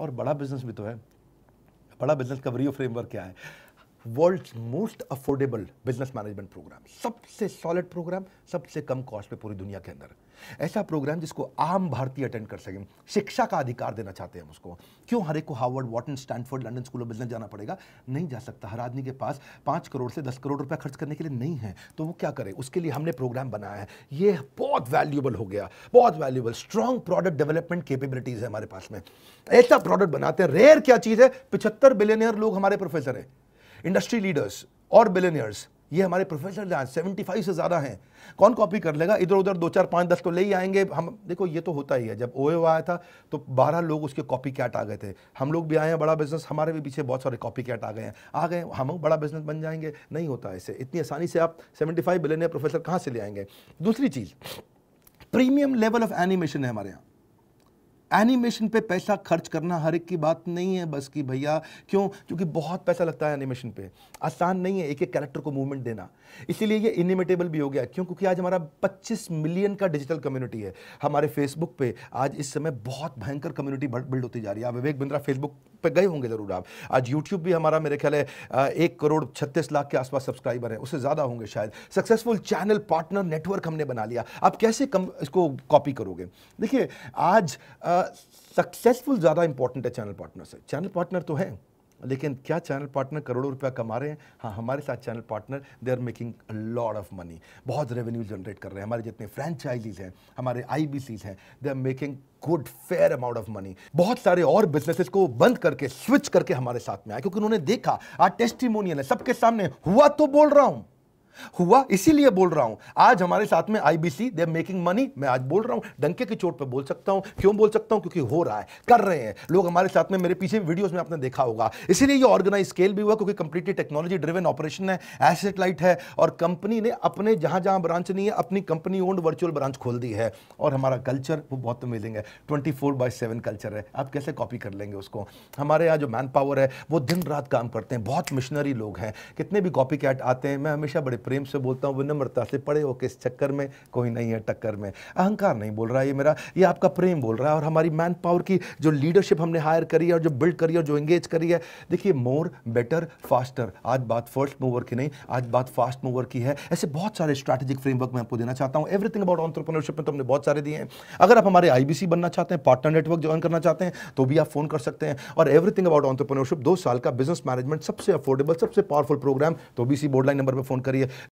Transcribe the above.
और बड़ा बिजनेस भी तो है बड़ा बिजनेस का फ्रेमवर्क क्या है world's most affordable business management program सबसे सॉलिड प्रोग्राम सबसे कम कॉस्ट पे पूरी दुनिया के अंदर ऐसा प्रोग्राम जिसको आम भारतीय अटेंड कर सकें शिक्षा का अधिकार देना चाहते हैं उसको क्यों हर एक को Harvard Wharton Stanford London school of business जाना पड़ेगा नहीं जा सकता हर आदमी के पास पाँच करोड़ से दस करोड़ रुपया खर्च करने के लिए नहीं है तो वो क्या करे उसके लिए हमने प्रोग्राम बनाया है ये बहुत वैल्यूबल हो गया बहुत valuable strong product development capabilities है हमारे पास में ऐसा प्रोडक्ट बनाते हैं रेयर क्या चीज़ है पिछहत्तर बिलियनियर लोग हमारे प्रोफेसर हैं इंडस्ट्री लीडर्स और बिलेनियर्स ये हमारे प्रोफेशनल सेवेंटी 75 से ज़्यादा हैं कौन कॉपी कर लेगा इधर उधर दो चार पाँच दस तो ले ही आएंगे हम देखो ये तो होता ही है जब ओ आया था तो बारह लोग उसके कॉपी कैट आ गए थे हम लोग भी आए हैं बड़ा बिजनेस हमारे भी पीछे बहुत सारे कॉपी कैट आ गए हैं आ गए हम बड़ा बिजनेस बन जाएंगे नहीं होता ऐसे इतनी आसानी से आप सेवेंटी फाइव बिलेनियर प्रोफेसर कहाँ से ले आएंगे दूसरी चीज़ प्रीमियम लेवल ऑफ एनिमेशन है हमारे यहाँ एनिमेशन पे पैसा खर्च करना हर एक की बात नहीं है बस कि भैया क्यों क्योंकि बहुत पैसा लगता है एनिमेशन पे आसान नहीं है एक एक कैरेक्टर को मूवमेंट देना इसीलिए ये इनिमिटेबल भी हो गया क्यों क्योंकि आज हमारा 25 मिलियन का डिजिटल कम्युनिटी है हमारे फेसबुक पे आज इस समय बहुत भयंकर कम्युनिटी बिल्ड होती जा रही है विवेक बिंद्रा फेसबुक पे गए होंगे ज़रूर आप आज यूट्यूब भी हमारा मेरे ख्याल है एक करोड़ छत्तीस लाख के आसपास सब्सक्राइबर हैं उससे ज़्यादा होंगे शायद सक्सेसफुल चैनल पार्टनर नेटवर्क हमने बना लिया आप कैसे कम इसको कॉपी करोगे देखिए आज सक्सेसफुल ज़्यादा इंपॉर्टेंट है चैनल पार्टनर से चैनल पार्टनर तो है लेकिन क्या चैनल पार्टनर करोड़ों रुपया कमा रहे हैं हाँ हमारे साथ channel partner they are making lot of money बहुत रेवेन्यू जनरेट कर रहे हैं हमारे जितने फ्रेंचाइजीज हैं हमारे आई हैं they are making good fair amount of money बहुत सारे और बिजनेसेस को बंद करके स्विच करके हमारे साथ में आए क्योंकि उन्होंने देखा आज टेस्टिमोनियल है सबके सामने हुआ तो बोल रहा हूँ हुआ इसीलिए बोल रहा हूं आज हमारे साथ में आईबीसी दे मेकिंग मनी मैं आज बोल रहा हूं डंके की चोट पे बोल सकता हूं क्यों बोल सकता हूं क्योंकि हो रहा है कर रहे हैं लोग हमारे साथ में मेरे पीछे वीडियोस में आपने देखा होगा इसीलिए ये ऑर्गेनाइज स्केल भी हुआ क्योंकि कंप्लीटली टेक्नोलॉजी ड्रिवन ऑपरेशन है एसेट लाइट है और कंपनी ने अपने जहां जहां ब्रांच नहीं है अपनी कंपनी ओन्ड वर्चुअल ब्रांच खोल दी है और हमारा कल्चर वो बहुत अमेजिंग है twenty four by seven culture है आप कैसे कॉपी कर लेंगे उसको हमारे यहाँ जो मैन पावर है वो दिन रात काम करते हैं बहुत मिशनरी लोग हैं कितने भी कॉपी कैट आते हैं मैं हमेशा बड़े प्रेम से बोलता हूँ विनम्रता से पड़े हो किस चक्कर में कोई नहीं है टक्कर में अहंकार नहीं बोल रहा है ये मेरा ये आपका प्रेम बोल रहा है और हमारी मैन पावर की जो लीडरशिप हमने हायर करी है और जो बिल्ड करी है और जो एंगेज करी है देखिए मोर बेटर फास्टर आज बात फर्स्ट मूवर की नहीं आज बात फास्ट मूवर की है ऐसे बहुत सारे स्ट्रैटेजिक फ्रेमवर्क मैं आपको देना चाहता हूँ एवरीथिंग अबाउट ऑन्टरप्रनरशिप में तो हमने बहुत सारे दिए हैं अगर आप हमारे आई बनना चाहते हैं पार्टनर नेटवर्क ज्वाइन करना चाहते हैं तो भी आप फोन कर सकते हैं और एवरीथिंग अबाउट ऑन्टरप्रनरशिप दो साल का बिजनेस मैनेजमेंट सबसे अफोर्डेबल सबसे पावरफुल प्रोग्राम तो बीसी बोर्डलाइन नंबर पर फोन करिए